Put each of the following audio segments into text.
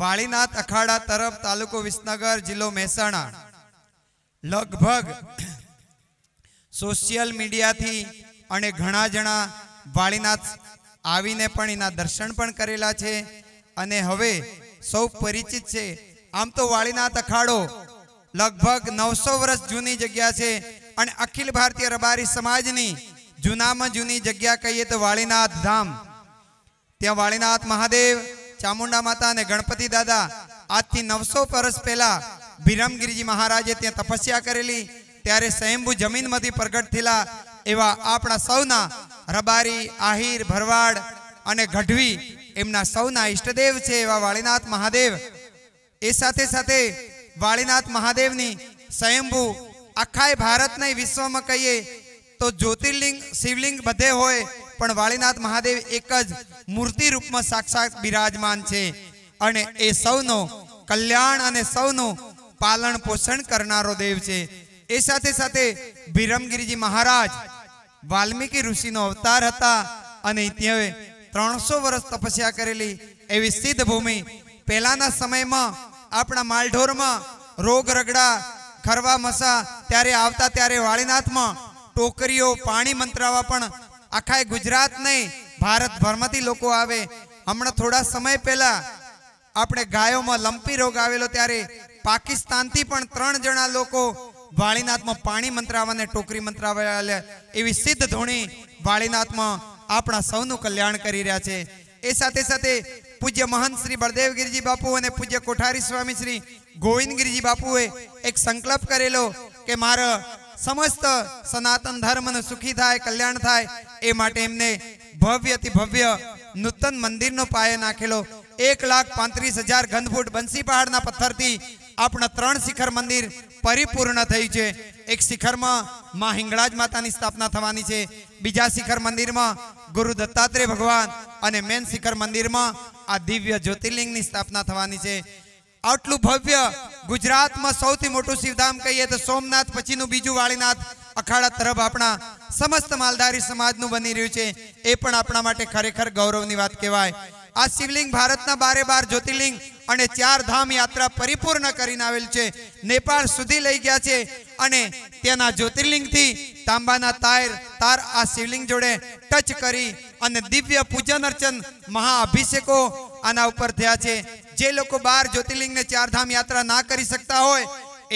વાળીનાથ અખાડા તરફ તાલુકો વિસનગર જિલ્લો મહેસાણા લગભગ સોશિયલ મીડિયાથી અને ઘણા જણા વાળીનાથ આવીને પણ એના દર્શન પણ કરેલા છે અને હવે સૌ પરિચિત છે આમ તો વાળીનાથ અખાડો લગભગ નવસો વર્ષ જૂની જગ્યા છે અને અખિલ ભારતીય રબારી સમાજની જૂનામાં જૂની જગ્યા કહીએ તો વાળીનાથ ધામ ત્યાં વાળીનાથ મહાદેવ ચામુંડા માતા અને ગણપતિ દાદા આજથી નવસો વર્ષ પહેલા ભીરમગીરીજી મહારાજે ત્યાં તપસ્યા કરેલી ત્યારે સ્વયંભુ જમીનમાંથી પ્રગટ થયેલા એવા આપણા સૌના રબારી આહિર ભરવાડ અને ગઢવી એમના સૌના ઈષ્ટદેવ છે એવા વાળીનાથ મહાદેવ એ સાથે સાથે વાળીનાથ મહાદેવની સ્વયંભુ આખાય ભારતને વિશ્વમાં કહીએ તો જ્યોતિર્લિંગ શિવલિંગ બધે હોય પણ વાળીનાથ મહાદેવ એક જ મૂર્તિ રૂપમાં સાક્ષાત બિરાજમાન છે અને એ સૌનો કલ્યાણ અને સૌનું પાલન પોષણ કરનારો દેવ છે એ સાથે સાથે ભીરમગીરીજી મહારાજ વાલ્મીકી ઋષિનો અવતાર હતા અને ત્યાં ત્રણસો વર્ષ તપસ્યા કરેલી એવી સિદ્ધ ભૂમિ પહેલાના સમયમાં આપણા માલઢોરમાં રોગ રગડા ખરવા મસા ત્યારે આવતા ત્યારે વાળીનાથમાં ટોકરીઓ પાણી મંત્રાવા પણ આખા ગુજરાત નહીં ભારત ભારતભરમાંથી લોકો આવે હમણાં થોડા સમય પહેલા આપણે ગાયોમાં લંપી રોગ આવેલો ત્યારે પાકિસ્તાનથી પણ ત્રણ જણા લોકો વાળીનાથમાં પાણી મંત્રાવાને ટોકરી મંત્રાવાયા એવી સિદ્ધ ધોણી વાળીનાથમાં આપણા સૌનું કલ્યાણ કરી રહ્યા છે એ સાથે સાથે પૂજ્ય મહંત શ્રી બળદેવગીરીજી બાપુ અને પૂજ્ય કોઠારી સ્વામી શ્રી ગોવિંદગીરીજી બાપુએ એક સંકલ્પ કરેલો કે મારા સમસ્ત સનાતન ધર્મને સુખી થાય કલ્યાણ થાય એ માટે એમને ભવ્યથી ભવ્ય નૂતન મંદિરનો પાયો નાખેલો એક લાખ પાંત્રીસ હજાર ગંધફૂટ બંસી પહાડના પથ્થરથી આપણા ત્રણ શિખર મંદિર પરિપૂર્ણ થયું છે એક શિખરમાં માં હિંગળાજ માતાની સ્થાપના થવાની છે બીજા શિખર મંદિરમાં ગુરુ દત્તાત્રેય ભગવાન અને મેન શિખર મંદિરમાં આ દિવ્ય જ્યોતિર્લિંગની સ્થાપના થવાની છે આટલું ભવ્ય ગુજરાતમાં સૌથી મોટું શિવધામ કહીએ તો સોમનાથ પછીનું બીજું વાળીનાથ અખાડા તરફ આપણા સમસ્ત માલધારી સમાજનું બની રહ્યું છે એ પણ આપણા માટે ખરેખર ગૌરવની વાત કહેવાય આ શિવલિંગ ભારતના બારે બાર જ્યોતિર્લિંગ અને ચાર ધામ યાત્રા પરિપૂર્ણ કરીને આવેલ છે નેપાળ સુધી લઈ ગયા છે અને તેના જ્યોતિર્લિંગથી તાંબાના તાર તાર આ શિવલિંગ જોડે ટચ કરી અને દિવ્ય પૂજન અર્ચન મહાઅભિષેકો આના ઉપર થયા છે જે લોકો બાર જ્યોતિર્લિંગને ચારધામ યાત્રા ના કરી શકતા હોય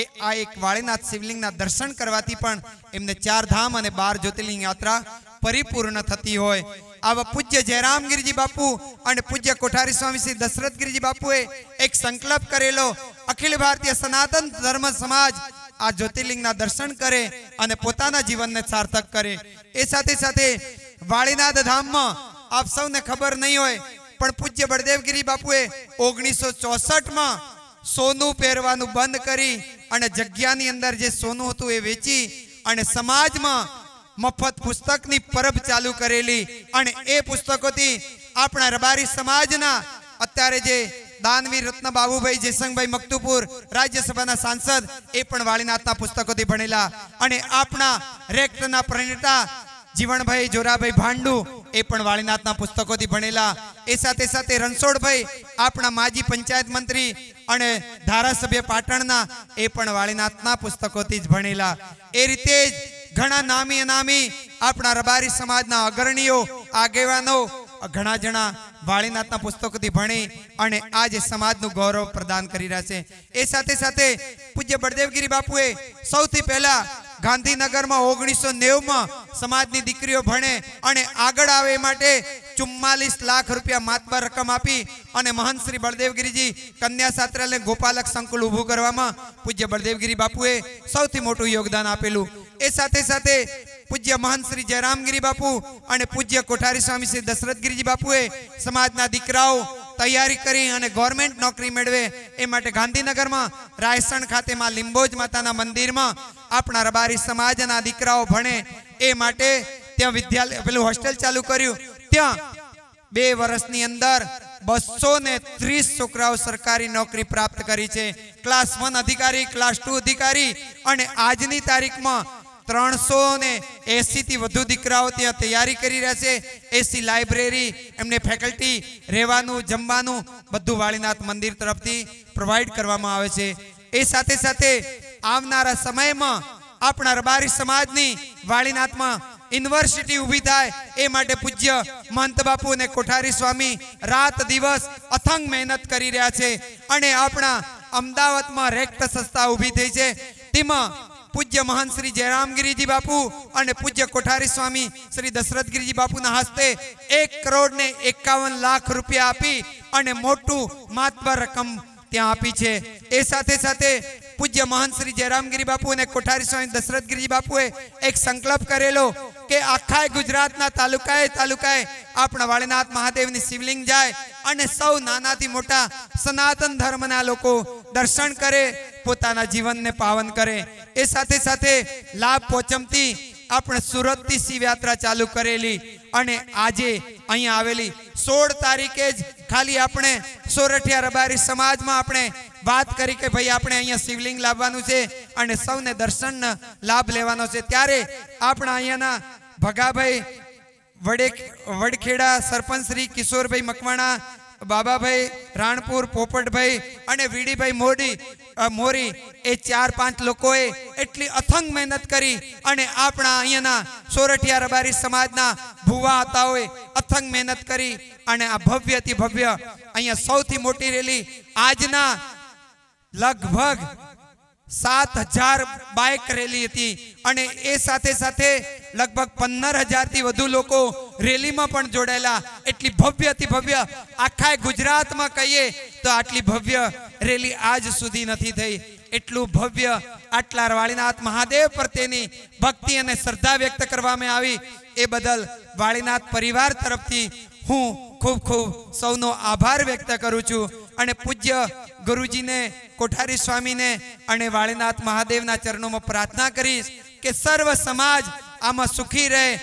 એ આ એક વાળીનાથ શિવલિંગના દર્શન કરવાથી પણ એમને ચારધામ અને બાર જ્યોતિર્લિંગ યાત્રા પરિપૂર્ણ થતી હોય આવા પૂજ્ય જયરામ જયરામગીરજી બાપુ અને પૂજ્ય કોઠારી સ્વામી શ્રી દશરથગીરજી બાપુએ એક સંકલ્પ કરેલો અખિલ ભારતીય સનાતન ધર્મ સમાજ આ જ્યોતિર્લિંગના દર્શન કરે અને પોતાના જીવનને સાર્થક કરે એ સાથે સાથે વાળીનાથ ધામમાં આપ સૌને ખબર નહીં હોય પણ પૂજ્ય બળદેવગીરી બાપુએ ઓગણીસો ચોસઠમાં સોનું પહેરવાનું બંધ કરી અને જગ્યાની અંદર જે સોનું હતું એ વેચી અને સમાજમાં મફત પુસ્તકની પરબ ચાલુ કરેલી અને એ પુસ્તકોથી આપણા રબારી સમાજના અત્યારે જે દાનવીર રત્ન બાબુભાઈ જયસંગભાઈ મકતુપુર રાજ્યસભાના સાંસદ એ પણ વાળીનાથના પુસ્તકોથી ભણેલા અને આપણા રેક્ટના પ્રણેતા જીવણભાઈ જોરાભાઈ ભાંડુ એ પણ વાળીનાથના પુસ્તકોથી ભણેલા એ સાથે સાથે રણછોડભાઈ આપણા માજી પંચાયત મંત્રી અને ધારાસભ્ય પાટણના એ પણ વાળીનાથના પુસ્તકોથી જ ભણેલા એ રીતે જ ઘણા નામી અનામી આપણા રબારી સમાજના અગ્રણીઓ આગેવાનો ઘણા જણા વાળીનાથના પુસ્તકોથી ભણી અને આજ સમાજનું ગૌરવ પ્રદાન કરી રહ્યા છે એ સાથે સાથે પૂજ્ય બળદેવગીરી બાપુએ સૌથી પહેલા ગાંધીનગરમાં ઓગણીસો નેવુંમાં સમાજની દીકરીઓ ભણે અને આગળ આવે માટે ચુમ્માલીસ લાખ રૂપિયા માતબર રકમ આપી અને મહંત શ્રી બળદેવગીરીજી કન્યા છાત્રાલય ગોપાલક સંકુલ ઊભું કરવામાં પૂજ્ય બળદેવગીરી બાપુએ સૌથી મોટું યોગદાન આપેલું એ સાથે સાથે પૂજ્ય મહંત શ્રી જયરામગીરી બાપુ અને પૂજ્ય કોઠારી સ્વામી શ્રી દશરથગીરીજી બાપુએ સમાજના દીકરાઓ તૈયારી કરી અને ગવર્મેન્ટ નોકરી મેળવે એ માટે ગાંધીનગરમાં રાયસણ ખાતે માં લિંબોજ માતાના મંદિરમાં આપણા રબારી સમાજના દીકરાઓ ભણે એ માટે ત્યાં વિદ્યાલય પેલું હોસ્ટેલ ચાલુ કર્યું ત્યાં બે વર્ષની અંદર બસો ને ત્રીસ છોકરાઓ સરકારી નોકરી પ્રાપ્ત કરી છે ક્લાસ વન અધિકારી ક્લાસ ટુ અધિકારી અને આજની તારીખમાં ત્રણસો ને એસીથી વધુ દીકરાઓ ત્યાં તૈયારી કરી રહ્યા છે એસી લાઇબ્રેરી એમને ફેકલ્ટી રહેવાનું જમવાનું બધું વાળીનાથ મંદિર તરફથી પ્રોવાઈડ કરવામાં આવે છે એ સાથે સાથે આવનારા સમયમાં આપણા રબારી સમાજની વાળીનાથમાં યુનિવર્સિટી ઊભી થાય એ માટે પૂજ્ય મહંત બાપુ અને કોઠારી સ્વામી રાત દિવસ અથંગ મહેનત કરી રહ્યા છે અને આપણા અમદાવાદમાં રેક્ટ સંસ્થા ઊભી થઈ છે તેમાં પૂજ્ય મહાન શ્રી જયરામગીરીજી બાપુ અને પૂજ્ય કોઠારી સ્વામી શ્રી દશરથગીરીજી બાપુના હસ્તે એક કરોડ ને એકાવન લાખ રૂપિયા આપી અને મોટું માતબર રકમ ત્યાં આપી છે એ સાથે સાથે પૂજ્ય મહાન શ્રી જયરામગીરી બાપુ અને કોઠારી સ્વામી દશરથ દશરથગીરીજી બાપુએ એક સંકલ્પ કરેલો કે આખા ગુજરાતના તાલુકાએ તાલુકાએ આપણા વાળીનાથ મહાદેવની શિવલિંગ જાય અને સૌ નાનાથી મોટા સનાતન ધર્મના લોકો દર્શન કરે પોતાના જીવનને પાવન કરે એ સાથે સાથે લાભ પહોંચમતી આપણે સુરતથી શિવયાત્રા ચાલુ કરેલી અને આજે અહીંયા આવેલી સોળ તારીખે જ ખાલી આપણે સોરઠિયા રબારી સમાજમાં આપણે વાત કરી કે ભાઈ આપણે અહીંયા શિવલિંગ લાવવાનું છે અને સૌને દર્શનનો લાભ લેવાનો છે ત્યારે આપણા અહીંયાના ભગાભાઈ વડે વડખેડા સરપંચ શ્રી કિશોરભાઈ મકવાણા બાબાભાઈ રાણપુર પોપટભાઈ અને વીડીભાઈ મોડી મોરી એ ચાર પાંચ લોકોએ એટલી અથંગ મહેનત કરી અને આપણા અહીંયાના સોરઠિયા રબારી સમાજના ભુવા હતાઓએ અથંગ મહેનત કરી અને આ ભવ્યથી ભવ્ય અહીંયા સૌથી મોટી રેલી આજના લગભગ સાત હજાર બાઇક રેલી હતી અને એ સાથે સાથે લગભગ પંદર હજારથી વધુ લોકો રેલીમાં પણ જોડાયેલા એટલી ભવ્યથી ભવ્ય આખા ગુજરાતમાં કહીએ તો આટલી ભવ્ય રેલી આજ સુધી નથી થઈ એટલું ભવ્ય આટલા વાળીનાથ મહાદેવ પર તેની ભક્તિ અને શ્રદ્ધા વ્યક્ત કરવામાં આવી એ બદલ વાળીનાથ પરિવાર તરફથી હું ખૂબ ખૂબ સૌનો આભાર વ્યક્ત કરું છું અને પૂજ્ય ગુરુજીને કોઠારી સ્વામીને અને વાળીનાથ મહાદેવના ચરણોમાં પ્રાર્થના કરીશ કે સર્વ સમાજ આમાં સુખી રહે